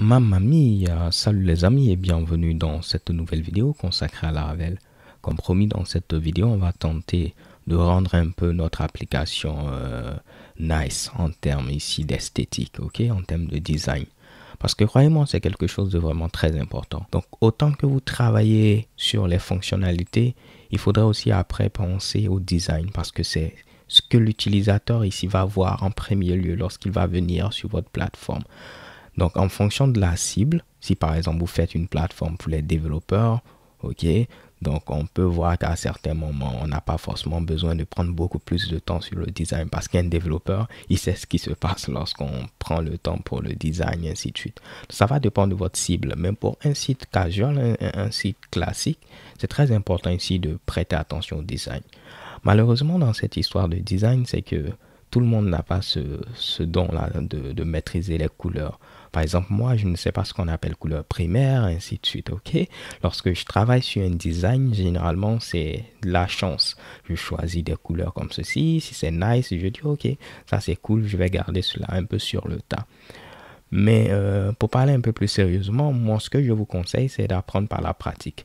ma mia, salut les amis et bienvenue dans cette nouvelle vidéo consacrée à Laravel. Comme promis dans cette vidéo, on va tenter de rendre un peu notre application euh, nice en termes ici d'esthétique, ok, en termes de design. Parce que croyez-moi, c'est quelque chose de vraiment très important. Donc autant que vous travaillez sur les fonctionnalités, il faudra aussi après penser au design parce que c'est ce que l'utilisateur ici va voir en premier lieu lorsqu'il va venir sur votre plateforme. Donc, en fonction de la cible, si par exemple vous faites une plateforme pour les développeurs, ok, donc on peut voir qu'à certains moments, on n'a pas forcément besoin de prendre beaucoup plus de temps sur le design parce qu'un développeur, il sait ce qui se passe lorsqu'on prend le temps pour le design ainsi de suite. Ça va dépendre de votre cible, mais pour un site casual, un site classique, c'est très important ici de prêter attention au design. Malheureusement, dans cette histoire de design, c'est que tout le monde n'a pas ce, don-là de, maîtriser les couleurs. Par exemple, moi, je ne sais pas ce qu'on appelle couleur primaire, ainsi de suite, ok Lorsque je travaille sur un design, généralement, c'est de la chance. Je choisis des couleurs comme ceci. Si c'est nice, je dis, ok, ça c'est cool, je vais garder cela un peu sur le tas. Mais euh, pour parler un peu plus sérieusement, moi, ce que je vous conseille, c'est d'apprendre par la pratique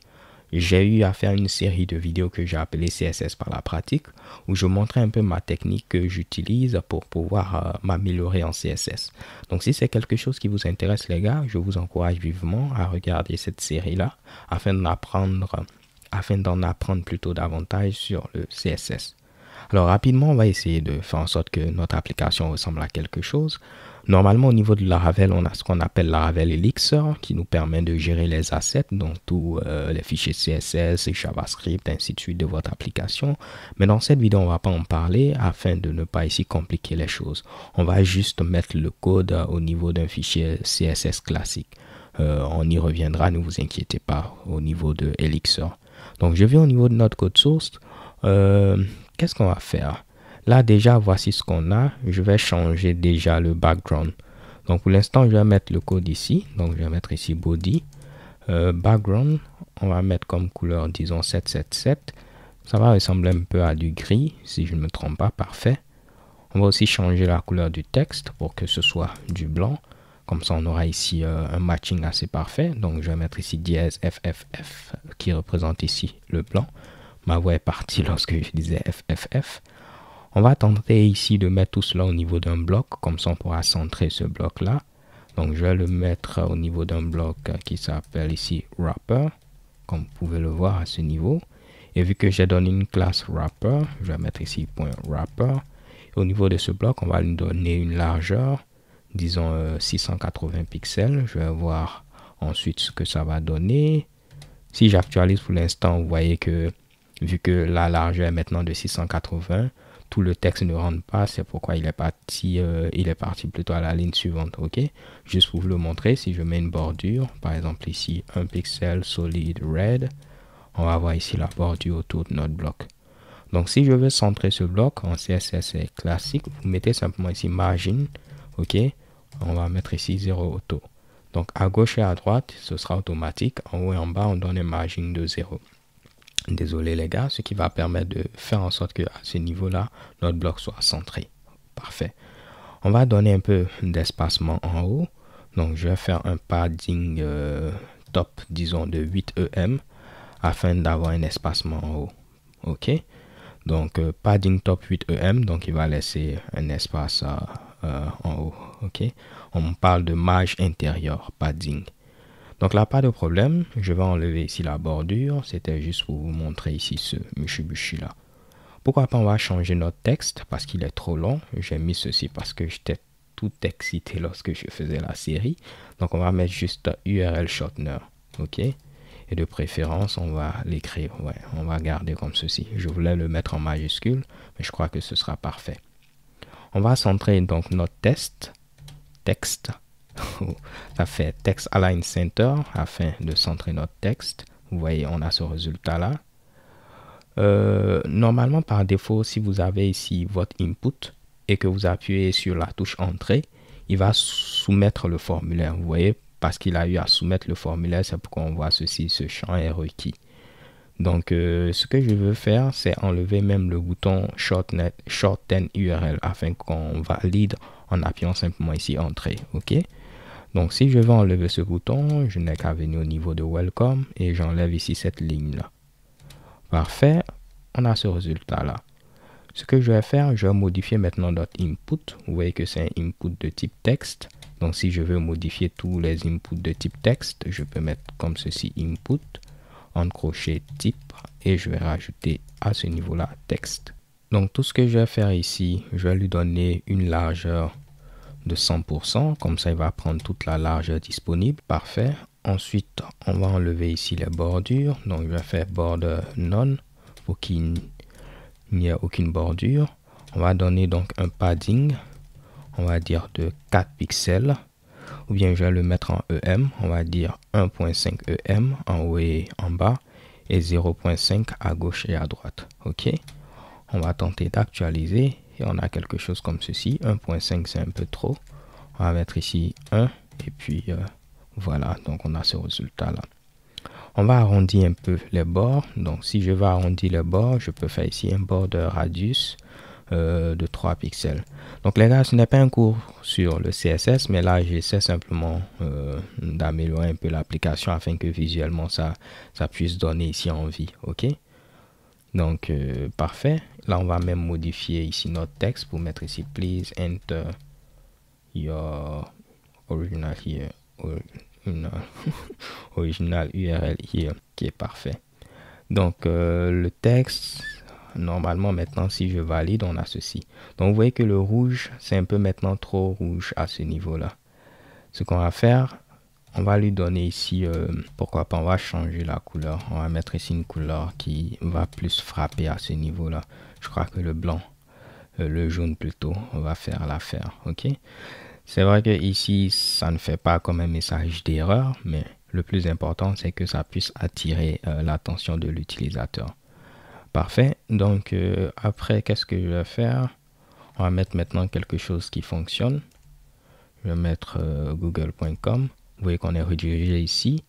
j'ai eu à faire une série de vidéos que j'ai appelé « CSS par la pratique, où je montrais un peu ma technique que j'utilise pour pouvoir euh, m'améliorer en CSS. Donc si c'est quelque chose qui vous intéresse les gars, je vous encourage vivement à regarder cette série-là afin d'en apprendre, afin d'en apprendre plutôt davantage sur le CSS. Alors rapidement, on va essayer de faire en sorte que notre application ressemble à quelque chose. Normalement, au niveau de Laravel, on a ce qu'on appelle Laravel Elixir, qui nous permet de gérer les assets, donc tous euh, les fichiers CSS et JavaScript, ainsi de suite de votre application. Mais dans cette vidéo, on ne va pas en parler afin de ne pas ici compliquer les choses. On va juste mettre le code euh, au niveau d'un fichier CSS classique. Euh, on y reviendra, ne vous inquiétez pas, au niveau de Elixir. Donc, je vais au niveau de notre code source. Qu'est-ce qu'on va faire Là déjà, voici ce qu'on a. Je vais changer déjà le background. Donc pour l'instant, je vais mettre le code ici. Donc je vais mettre ici body. Euh, background, on va mettre comme couleur, disons 777. Ça va ressembler un peu à du gris, si je ne me trompe pas, parfait. On va aussi changer la couleur du texte pour que ce soit du blanc. Comme ça, on aura ici euh, un matching assez parfait. Donc, je vais mettre ici dièse FFF qui représente ici le blanc ma voix est partie lorsque je disais FFF. On va tenter ici de mettre tout cela au niveau d'un bloc, comme ça on pourra centrer ce bloc-là. Donc je vais le mettre au niveau d'un bloc qui s'appelle ici wrapper, comme vous pouvez le voir à ce niveau. Et vu que j'ai donné une classe wrapper, je vais mettre ici .wrapper. au niveau de ce bloc, on va lui donner une largeur, disons 680 euh, pixels. Je vais voir ensuite ce que ça va donner. Si j'actualise pour l'instant, vous voyez que Vu que la largeur est maintenant de 680, tout le texte ne rentre pas, c'est pourquoi il est parti, euh, il est parti plutôt à la ligne suivante, ok Juste pour vous le montrer, si je mets une bordure, par exemple ici, un pixel solid red, on va avoir ici la bordure autour de notre bloc. Donc si je veux centrer ce bloc en CSS classique, vous mettez simplement ici margin, ok On va mettre ici 0 auto. Donc à gauche et à droite, ce sera automatique, en haut et en bas, on donne une margin de 0. Désolé les gars, ce qui va permettre de faire en sorte que à ce niveau-là, notre bloc soit centré. Parfait. On va donner un peu d'espacement en haut. Donc je vais faire un padding euh, top, disons, de 8 EM afin d'avoir un espacement en haut. OK Donc euh, padding top 8 EM, donc il va laisser un espace euh, en haut. OK On parle de marge intérieure, padding. Donc là, pas de problème. Je vais enlever ici la bordure. C'était juste pour vous montrer ici ce mushibushi là. Pourquoi pas on va changer notre texte parce qu'il est trop long. J'ai mis ceci parce que j'étais tout excité lorsque je faisais la série. Donc on va mettre juste URL shortener. OK et de préférence, on va l'écrire. Ouais, on va garder comme ceci. Je voulais le mettre en majuscule, mais je crois que ce sera parfait. On va centrer donc notre test, texte ça fait Text Align Center afin de centrer notre texte. Vous voyez, on a ce résultat-là. Euh, normalement, par défaut, si vous avez ici votre input et que vous appuyez sur la touche Entrée, il va soumettre le formulaire. Vous voyez, parce qu'il a eu à soumettre le formulaire, c'est pourquoi on voit ceci, ce champ est requis. Donc, euh, ce que je veux faire, c'est enlever même le bouton shorten, shorten URL afin qu'on valide en appuyant simplement ici Entrée. OK donc si je veux enlever ce bouton, je n'ai qu'à venir au niveau de Welcome et j'enlève ici cette ligne-là. Parfait, on a ce résultat-là. Ce que je vais faire, je vais modifier maintenant notre input. Vous voyez que c'est un input de type texte. Donc si je veux modifier tous les inputs de type texte, je peux mettre comme ceci input, en crochet type et je vais rajouter à ce niveau-là texte. Donc tout ce que je vais faire ici, je vais lui donner une largeur de 100%, comme ça il va prendre toute la largeur disponible, parfait. Ensuite, on va enlever ici les bordures, donc je vais faire border none pour qu'il n'y ait aucune bordure. On va donner donc un padding, on va dire de 4 pixels, ou bien je vais le mettre en EM, on va dire 1.5 EM en haut et en bas, et 0.5 à gauche et à droite. Ok, on va tenter d'actualiser on a quelque chose comme ceci. 1.5 c'est un peu trop. On va mettre ici 1 et puis euh, voilà, donc on a ce résultat là. On va arrondir un peu les bords. Donc si je veux arrondir les bords, je peux faire ici un bord de radius euh, de 3 pixels. Donc les gars, ce n'est pas un cours sur le CSS, mais là j'essaie simplement euh, d'améliorer un peu l'application afin que visuellement ça, ça puisse donner ici envie. ok donc, euh, parfait. Là, on va même modifier ici notre texte pour mettre ici Please enter your original here. Original, URL here. Qui est parfait. Donc, euh, le texte, normalement, maintenant, si je valide, on a ceci. Donc, vous voyez que le rouge, c'est un peu maintenant trop rouge à ce niveau-là. Ce qu'on va faire, on va lui donner ici, euh, pourquoi pas, on va changer la couleur. On va mettre ici une couleur qui va plus frapper à ce niveau-là. Je crois que le blanc, euh, le jaune plutôt, on va faire l'affaire, ok C'est vrai que ici, ça ne fait pas comme un message d'erreur, mais le plus important, c'est que ça puisse attirer euh, l'attention de l'utilisateur. Parfait, donc après, qu'est-ce que je vais faire On va mettre maintenant quelque chose qui fonctionne. Je vais mettre google.com. Vous voyez qu'on est redirigé ici.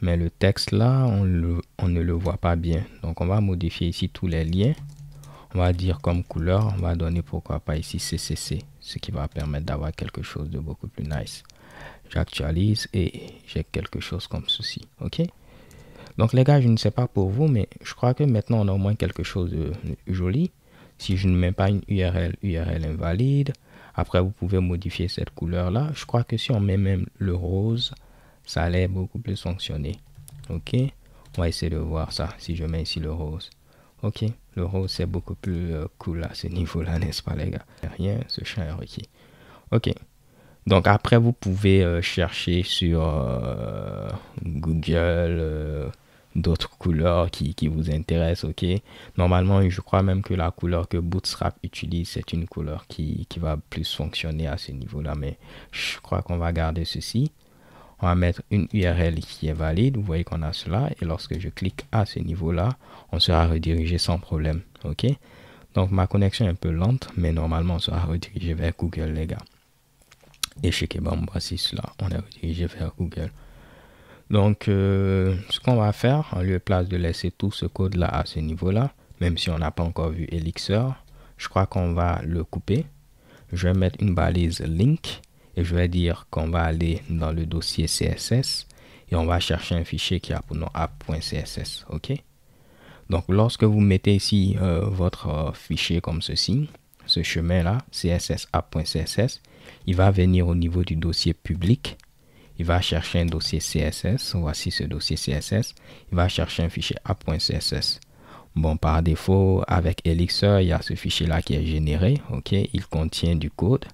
Mais le texte là, on, on ne le voit pas bien. Donc on va modifier ici tous les liens. On va dire comme couleur, on va donner pourquoi pas ici CCC. Ce qui va permettre d'avoir quelque chose de beaucoup plus nice. J'actualise et j'ai quelque chose comme ceci. OK donc les gars, je ne sais pas pour vous, mais je crois que maintenant on a au moins quelque chose de joli. Si je ne mets pas une URL, URL invalide, après, vous pouvez modifier cette couleur-là. Je crois que si on met même le rose, ça allait beaucoup plus fonctionner. Ok, on va essayer de voir ça si je mets ici le rose. Ok, le rose c'est beaucoup plus euh, cool à ce niveau-là, n'est-ce pas les gars Rien, ce chat est requis. Ok, donc après vous pouvez euh, chercher sur euh, Google, d'autres couleurs qui, vous intéressent, ok Normalement, je crois même que la couleur que Bootstrap utilise, c'est une couleur qui, qui, va plus fonctionner à ce niveau-là, mais je crois qu'on va garder ceci. On va mettre une URL qui est valide, vous voyez qu'on a cela, et lorsque je clique à ce niveau-là, on sera redirigé sans problème, ok Donc, ma connexion est un peu lente, mais normalement, on sera redirigé vers Google, les gars. Et chez Kebam, voici cela, on est redirigé vers Google. Donc, euh, ce qu'on va faire, en lieu de place de laisser tout ce code-là à ce niveau-là, même si on n'a pas encore vu Elixir, je crois qu'on va le couper. Je vais mettre une balise link et je vais dire qu'on va aller dans le dossier CSS et on va chercher un fichier qui a pour nom app.css. OK? Donc, lorsque vous mettez ici euh, votre euh, fichier comme ceci, ce chemin-là, css app.css, il va venir au niveau du dossier public va chercher un dossier CSS. Voici ce dossier CSS. Il va chercher un fichier a.css. Bon, par défaut, avec Elixir, il y a ce fichier-là qui est généré. OK, il contient du code.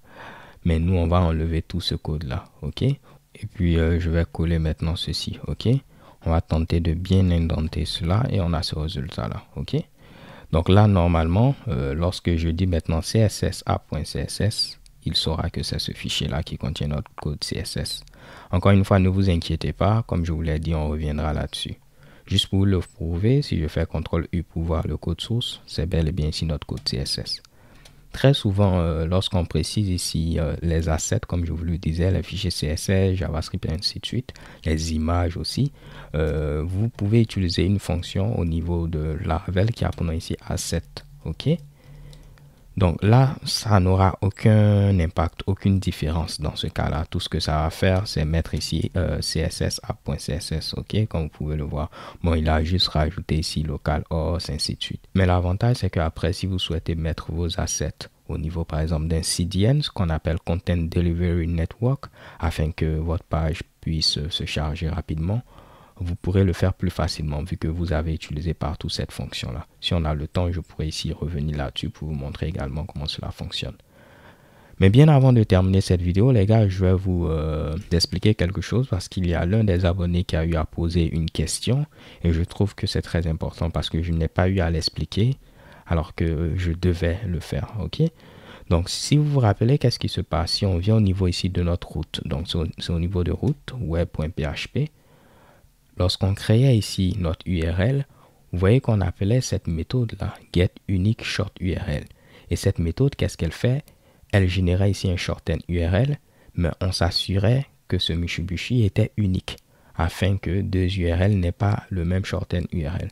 Mais nous, on va enlever tout ce code-là. OK, et puis euh, je vais coller maintenant ceci. OK, on va tenter de bien indenter cela et on a ce résultat-là. OK, donc là, normalement, euh, lorsque je dis maintenant CSS app.css, il saura que c'est ce fichier-là qui contient notre code CSS. Encore une fois, ne vous inquiétez pas, comme je vous l'ai dit, on reviendra là-dessus. Juste pour le prouver, si je fais CTRL U pour voir le code source, c'est bel et bien ici notre code CSS. Très souvent, euh, lorsqu'on précise ici euh, les assets, comme je vous le disais, les fichiers CSS, JavaScript et ainsi de suite, les images aussi, euh, vous pouvez utiliser une fonction au niveau de Laravel qui a ici asset. OK donc là, ça n'aura aucun impact, aucune différence dans ce cas-là. Tout ce que ça va faire, c'est mettre ici euh, CSS app.css, ok, comme vous pouvez le voir. Bon, il a juste rajouté ici local or ainsi de suite. Mais l'avantage, c'est qu'après, si vous souhaitez mettre vos assets au niveau par exemple d'un CDN, ce qu'on appelle Content Delivery Network, afin que votre page puisse se charger rapidement, vous pourrez le faire plus facilement vu que vous avez utilisé partout cette fonction-là. Si on a le temps, je pourrais ici revenir là-dessus pour vous montrer également comment cela fonctionne. Mais bien avant de terminer cette vidéo, les gars, je vais vous euh, expliquer quelque chose parce qu'il y a l'un des abonnés qui a eu à poser une question et je trouve que c'est très important parce que je n'ai pas eu à l'expliquer alors que je devais le faire, ok donc, si vous vous rappelez, qu'est-ce qui se passe Si on vient au niveau ici de notre route, donc c'est au niveau de route, web.php, Lorsqu'on créait ici notre URL, vous voyez qu'on appelait cette méthode-là get Et cette méthode, qu'est-ce qu'elle fait Elle générait ici un shorten URL, mais on s'assurait que ce Mishibushi était unique afin que deux URL n'aient pas le même shorten URL.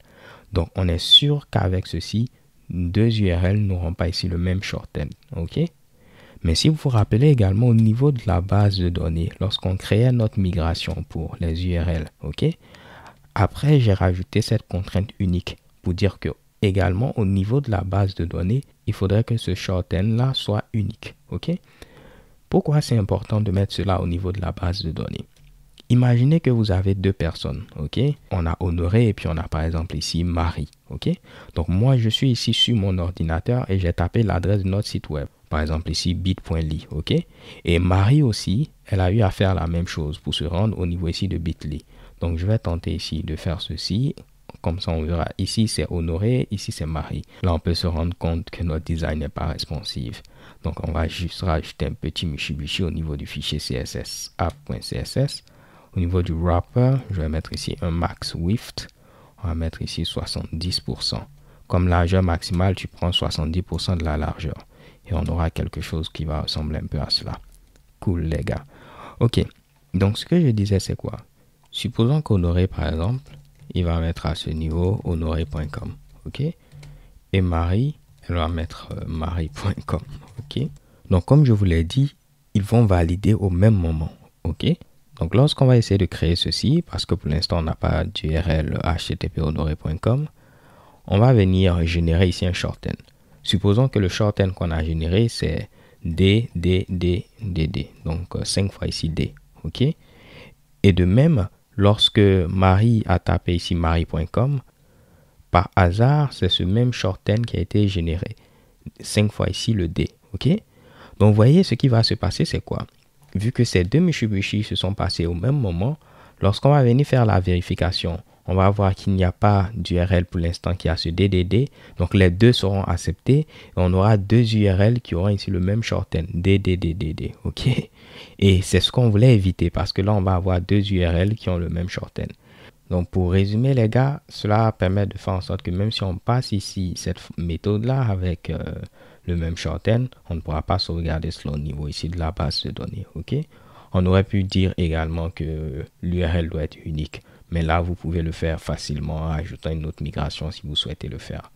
Donc on est sûr qu'avec ceci, deux URL n'auront pas ici le même shorten. OK mais si vous vous rappelez également au niveau de la base de données, lorsqu'on créait notre migration pour les URL, ok Après, j'ai rajouté cette contrainte unique pour dire que également au niveau de la base de données, il faudrait que ce shorten là soit unique, ok Pourquoi c'est important de mettre cela au niveau de la base de données Imaginez que vous avez deux personnes, ok On a Honoré et puis on a par exemple ici Marie, ok Donc moi je suis ici sur mon ordinateur et j'ai tapé l'adresse de notre site web. Par exemple, ici, bit.ly. OK Et Marie aussi, elle a eu à faire la même chose pour se rendre au niveau ici de bit.ly. Donc, je vais tenter ici de faire ceci. Comme ça, on verra. Ici, c'est Honoré. Ici, c'est Marie. Là, on peut se rendre compte que notre design n'est pas responsive. Donc, on va juste rajouter un petit michibichi au niveau du fichier CSS, app.css. Au niveau du wrapper, je vais mettre ici un max width. On va mettre ici 70%. Comme largeur maximale, tu prends 70% de la largeur et on aura quelque chose qui va ressembler un peu à cela. Cool les gars. Ok, donc ce que je disais c'est quoi Supposons qu'Honoré par exemple, il va mettre à ce niveau honoré.com, ok Et Marie, elle va mettre euh, marie.com, ok Donc comme je vous l'ai dit, ils vont valider au même moment, ok donc lorsqu'on va essayer de créer ceci, parce que pour l'instant on n'a pas d'URL http honoré.com, on va venir générer ici un shorten. Supposons que le shorten qu'on a généré, c'est D, D, D, D, D. Donc 5 euh, fois ici D. OK Et de même, lorsque Marie a tapé ici marie.com, par hasard, c'est ce même shorten qui a été généré. 5 fois ici le D. OK Donc, vous voyez, ce qui va se passer, c'est quoi Vu que ces deux mishibushi se sont passés au même moment, lorsqu'on va venir faire la vérification on va voir qu'il n'y a pas d'URL pour l'instant qui a ce DDD. Donc les deux seront acceptés et on aura deux URL qui auront ici le même shorten, DDDDD. OK Et c'est ce qu'on voulait éviter parce que là, on va avoir deux URL qui ont le même shorten. Donc pour résumer les gars, cela permet de faire en sorte que même si on passe ici cette méthode-là avec euh, le même shorten, on ne pourra pas sauvegarder cela au niveau ici de la base de données. OK on aurait pu dire également que l'URL doit être unique. Mais là, vous pouvez le faire facilement en ajoutant une autre migration si vous souhaitez le faire.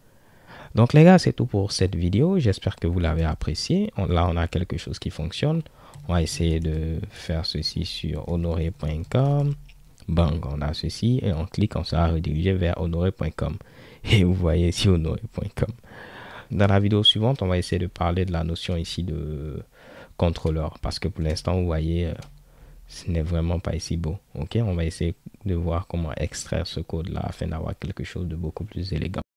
Donc les gars, c'est tout pour cette vidéo. J'espère que vous l'avez apprécié. là, on a quelque chose qui fonctionne. On va essayer de faire ceci sur honoré.com. Bang, on a ceci et on clique, on sera redirigé vers honoré.com. Et vous voyez ici honoré.com. Dans la vidéo suivante, on va essayer de parler de la notion ici de contrôleur. Parce que pour l'instant, vous voyez... Euh, ce n'est vraiment pas ici beau. Ok, on va essayer de voir comment extraire ce code-là afin d'avoir quelque chose de beaucoup plus élégant.